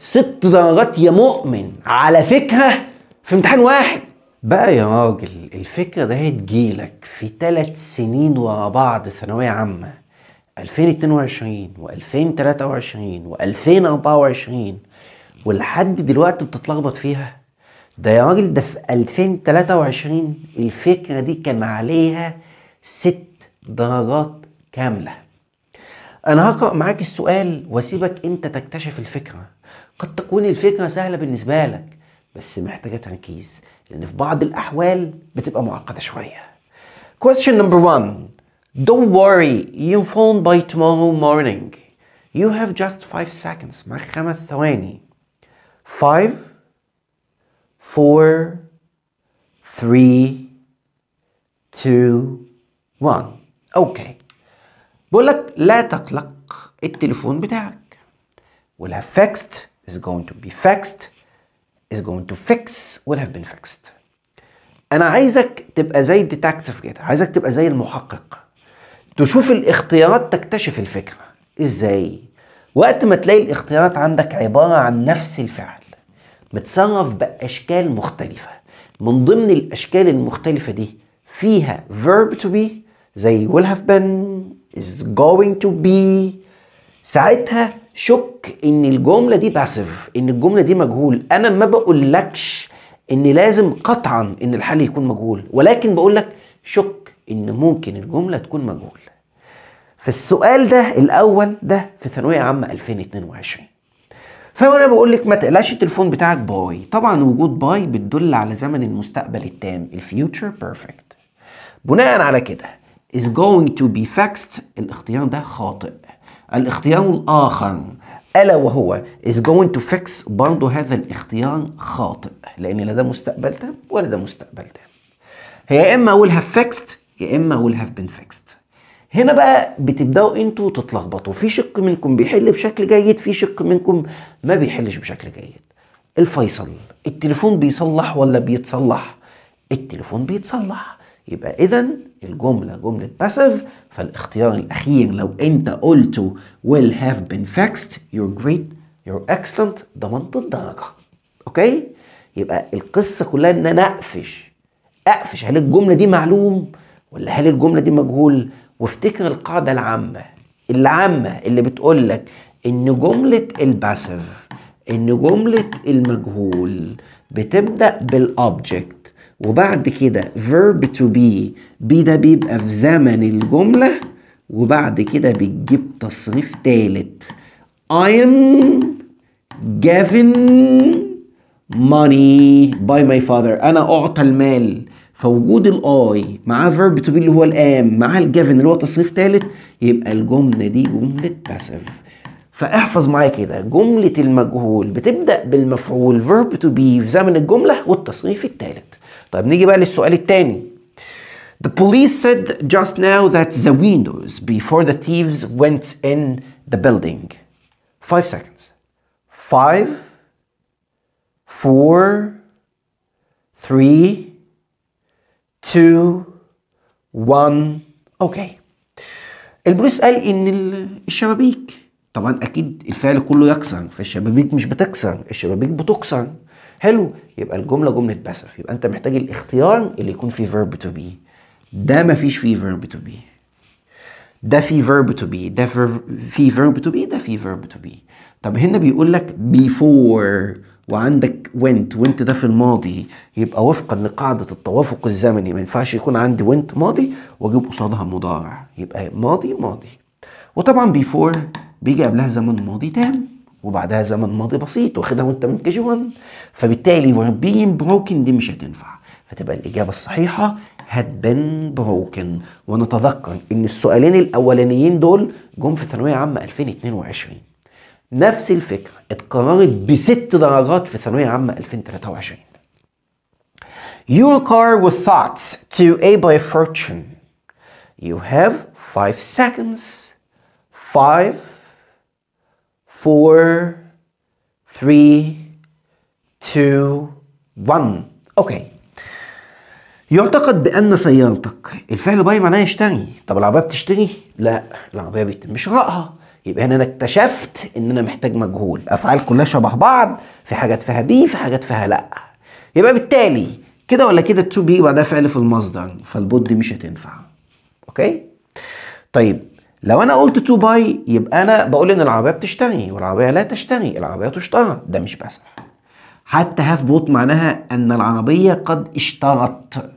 ست درجات يا مؤمن على فكرة في امتحان واحد بقى يا راجل الفكرة ده هتجيلك في ثلاث سنين ورا بعض ثانوية عامة 2022 و2023 و2024 ولحد دلوقتي بتتلخبط فيها ده يا راجل ده في 2023 الفكرة دي كان عليها ست درجات كاملة أنا هقرأ معاك السؤال وأسيبك أنت تكتشف الفكرة قد تكون الفكرة سهلة بالنسبة لك بس محتاجة تركيز لأن في بعض الأحوال بتبقى معقدة شوية Question number one Don't worry you phone by tomorrow morning You have just 5 seconds مع خمس ثواني 5 4 3 2 1 اوكي بقول لك لا تقلق التليفون بتاعك ولا فاكست is going to be fixed is going to fix will have been fixed انا عايزك تبقى زي الديتكتيف كده عايزك تبقى زي المحقق تشوف الاختيارات تكتشف الفكره ازاي وقت ما تلاقي الاختيارات عندك عباره عن نفس الفعل متصرف باشكال مختلفه من ضمن الاشكال المختلفه دي فيها verb to be زي will have been is going to be ساعتها شك ان الجمله دي باسيف ان الجمله دي مجهول انا ما بقولكش ان لازم قطعا ان الحل يكون مجهول ولكن بقولك شك ان ممكن الجمله تكون مجهول فالسؤال ده الاول ده في ثانويه عامه 2022 فانا بقول لك ما تقلقش التليفون بتاعك باي طبعا وجود باي بتدل على زمن المستقبل التام الفيوتشر بيرفكت بناء على كده is going to be fixed الاختيار ده خاطئ الاختيار الآخر ألا وهو is going to fix برضه هذا الاختيار خاطئ لأن لا ده مستقبل تام ولا ده مستقبل تام هي يا إما will have fixed يا إما will have been fixed هنا بقى بتبداوا انتوا تتلخبطوا في شق منكم بيحل بشكل جيد في شق منكم ما بيحلش بشكل جيد الفيصل التليفون بيصلح ولا بيتصلح التليفون بيتصلح يبقى إذا الجملة جملة باسيف فالاختيار الأخير لو أنت قلته will have been fixed your great your excellent ضمنت الدرجة أوكي؟ يبقى القصة كلها إن أنا أقفش أقفش هل الجملة دي معلوم ولا هل الجملة دي مجهول؟ وافتكر القاعدة العامة العامة اللي بتقول لك إن جملة الباسيف إن جملة المجهول بتبدأ بالأوبجكت وبعد كده verb to be be ده بيبقى في زمن الجملة وبعد كده بتجيب تصريف تالت I'm given money by my father أنا أعطى المال فوجود الاي معاه فيرب تو بي اللي هو الام معاه الجيفن اللي هو تصريف تالت يبقى الجمله دي جمله باسف فاحفظ معايا كده جمله المجهول بتبدا بالمفعول فيرب تو بي في زمن الجمله والتصريف الثالث طيب نيجي بقى للسؤال الثاني The police said just now that the windows before the thieves went in the building. Five seconds. Five, four, three, two, one. Okay. البوليس قال ان الشبابيك طبعا اكيد الفعل كله يكسر فالشبابيك مش بتكسر الشبابيك بتكسر حلو يبقى الجمله جمله باسف يبقى انت محتاج الاختيار اللي يكون فيه فيرب تو بي ده فيش فيه فيرب تو بي ده فيه فيرب تو بي ده فيه فيرب تو بي ده فيه فيرب تو بي طب هنا بيقول لك بيفور وعندك وينت وينت ده في الماضي يبقى وفقا لقاعدة التوافق الزمني ما ينفعش يكون عندي وينت ماضي واجيب قصادها مضارع يبقى ماضي ماضي وطبعا بيفور بيجي قبلها زمن ماضي تام وبعدها زمن ماضي بسيط واخدها وانت من كي 1 فبالتالي وير بين بروكن دي مش هتنفع فتبقى الاجابه الصحيحه had been broken ونتذكر ان السؤالين الاولانيين دول جم في ثانويه عامه 2022 نفس الفكره اتكررت بست درجات في ثانويه عامه 2023 Your car with thoughts to a by fortune. You have five seconds. Five four, three, two, one. اوكي. يعتقد بأن سيارتك الفعل باي معناه يشتري، طب العربية بتشتري؟ لا، العربية بيتم شرائها، يبقى هنا انا اكتشفت ان انا محتاج مجهول، افعال كلها شبه بعض، في حاجات فيها بي، في حاجات فيها لا. يبقى بالتالي كده ولا كده تو بي بعدها فعل في المصدر، فالبود دي مش هتنفع. اوكي؟ طيب لو انا قلت تو باي يبقى انا بقول ان العربيه بتشتري والعربيه لا تشتري العربيه تشتغل ده مش بس حتى هاف بوت معناها ان العربيه قد اشتغلت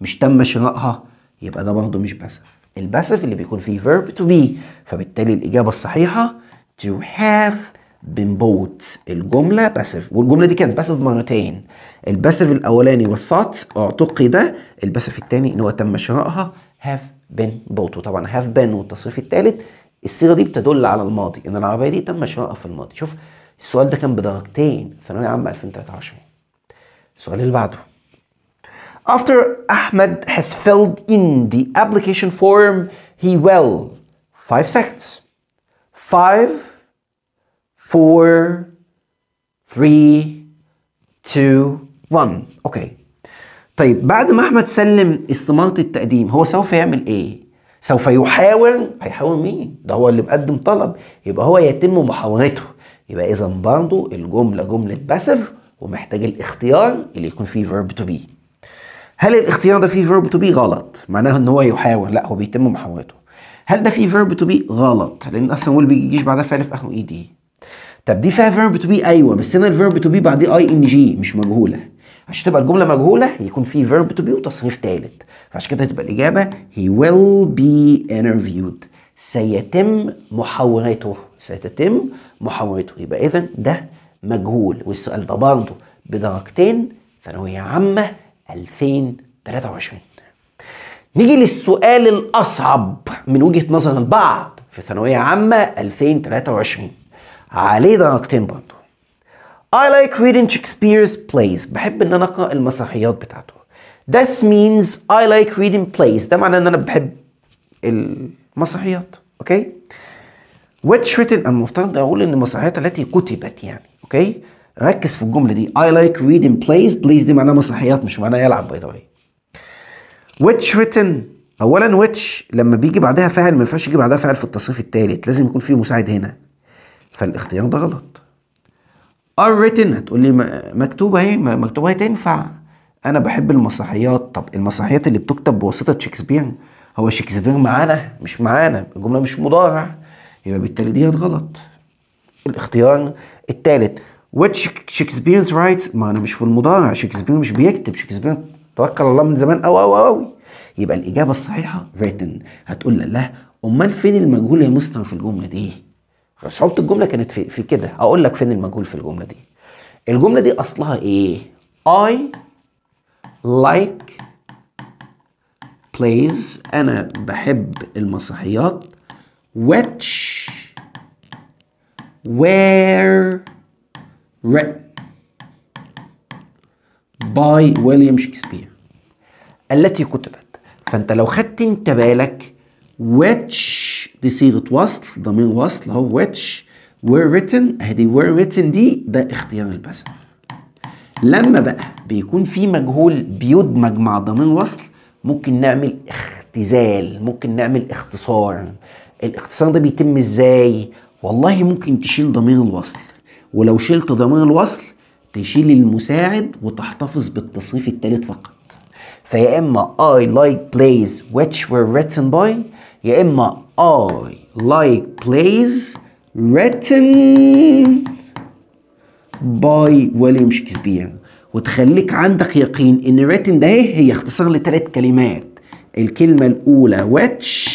مش تم شرائها يبقى ده برضه مش باسف الباسف اللي بيكون فيه فيرب تو بي فبالتالي الإجابة الصحيحة تو هاف بين بوت الجملة باسف والجملة دي كانت باسف مرتين الباسف الأولاني والثات اعتقد الباسف الثاني إن هو تم شرائها هاف بن بوتو طبعا هاف بن والتصريف الثالث الصيغه دي بتدل على الماضي ان العربيه دي تم شرائها في الماضي شوف السؤال ده كان بدرجتين في ثانويه عامه 2023 السؤال اللي بعده After Ahmed has filled in the application form he will 5 seconds 5 4 3 2 1 اوكي طيب بعد ما احمد سلم استماره التقديم هو سوف يعمل ايه سوف يحاول هيحاول مين ده هو اللي مقدم طلب يبقى هو يتم محاورته يبقى اذا برضه الجمله جمله باسف ومحتاج الاختيار اللي يكون فيه فيرب تو بي هل الاختيار ده فيه فيرب تو بي غلط معناه ان هو يحاول لا هو بيتم محاورته هل ده فيه فيرب تو بي غلط لان اصلا اللي بيجيش بعدها فعل في اخره اي e دي طب دي فيها فيرب تو بي ايوه بس هنا الفيرب تو بي بعديه اي ان جي مش مجهوله عشان تبقى الجمله مجهوله يكون في فيرب تو بي وتصريف ثالث فعشان كده تبقى الاجابه he will be interviewed سيتم محاورته سيتم محاورته يبقى اذا ده مجهول والسؤال ده برضه بدرجتين ثانويه عامه 2023 نيجي للسؤال الاصعب من وجهه نظر البعض في ثانويه عامه 2023 عليه درجتين برضه I like reading Shakespeare's plays بحب ان انا اقرا المسرحيات بتاعته This means I like reading plays ده معناه ان انا بحب المسرحيات اوكي which written المفترض اقول ان المسرحيات التي كتبت يعني اوكي ركز في الجمله دي I like reading plays plays دي معناها مسرحيات مش معناها يلعب باي ذا which written اولا which لما بيجي بعدها فعل ما ينفعش يجي بعدها فعل في التصريف الثالث لازم يكون في مساعد هنا فالاختيار ده غلط ار ريتن هتقول لي مكتوبه اهي مكتوبه اهي تنفع انا بحب المسرحيات طب المسرحيات اللي بتكتب بواسطه شكسبير هو شكسبير معانا مش معانا الجمله مش مضارع يبقى بالتالي ديت غلط الاختيار الثالث which شكسبيرز رايتس ما انا مش في المضارع شكسبير مش بيكتب شكسبير توكل الله من زمان قوي قوي قوي يبقى الاجابه الصحيحه written هتقول لا امال فين المجهول يا مستر في الجمله دي صعوبه الجمله كانت في, في كده اقول لك فين المجهول في الجمله دي الجمله دي اصلها ايه I like plays انا بحب المسرحيات which were written by ويليام شكسبير التي كتبت فانت لو خدت انت بالك which دي صيغة وصل ضمير وصل اهو which were written اهي were written دي ده اختيار البسمة لما بقى بيكون في مجهول بيدمج مع ضمير وصل ممكن نعمل اختزال ممكن نعمل اختصار الاختصار ده بيتم ازاي والله ممكن تشيل ضمير الوصل ولو شلت ضمير الوصل تشيل المساعد وتحتفظ بالتصريف الثالث فقط فيا إما I like plays which were written by يا إما I like plays written by William Shakespeare وتخليك عندك يقين إن written ده هي اختصار لثلاث كلمات الكلمة الأولى which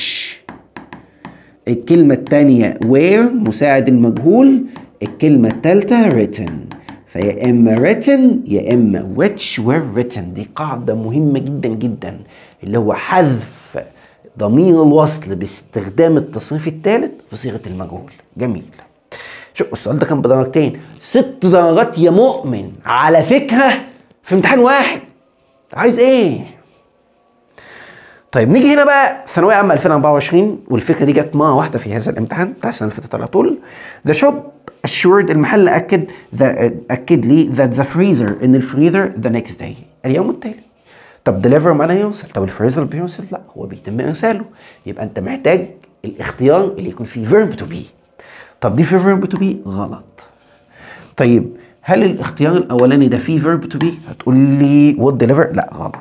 الكلمة الثانية where مساعد المجهول الكلمة الثالثة written فيا اما written يا اما which were written دي قاعده مهمه جدا جدا اللي هو حذف ضمير الوصل باستخدام التصريف الثالث في صيغه المجهول جميل شوف السؤال ده كان بدرجتين ست درجات يا مؤمن على فكره في امتحان واحد عايز ايه طيب نيجي هنا بقى ثانويه عامه 2024 والفكره دي جت مره واحده في هذا الامتحان بتاع السنه اللي فاتت على طول ذا شوب assured المحل اكد the, اكد لي that the freezer ان الفريزر the next day اليوم التالي طب ديليفر معناه يوصل طب الفريزر بيوصل لا هو بيتم ارساله يبقى انت محتاج الاختيار اللي يكون فيه فيرب تو بي طب دي في فيرب تو بي غلط طيب هل الاختيار الاولاني ده فيه فيرب تو بي هتقول لي would deliver لا غلط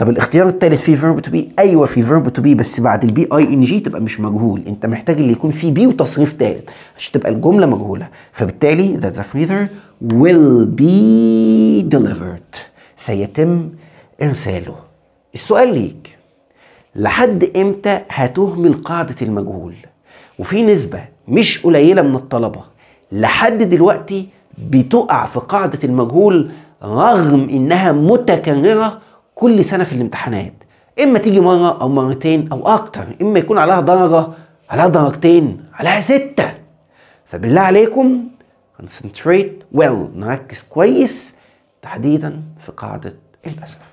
طب الاختيار الثالث فيه فيرب تو بي ايوه في فيرب تو بي بس بعد البي اي ان جي تبقى مش مجهول انت محتاج اللي يكون فيه بي وتصريف ثالث عشان تبقى الجمله مجهوله فبالتالي ذا ذا فريذر ويل بي delivered سيتم ارساله السؤال ليك لحد امتى هتهمل قاعده المجهول وفي نسبه مش قليله من الطلبه لحد دلوقتي بتقع في قاعده المجهول رغم انها متكرره كل سنه في الامتحانات اما تيجي مره او مرتين او اكتر اما يكون عليها درجه عليها درجتين عليها سته فبالله عليكم concentrate well نركز كويس تحديدا في قاعده الاسف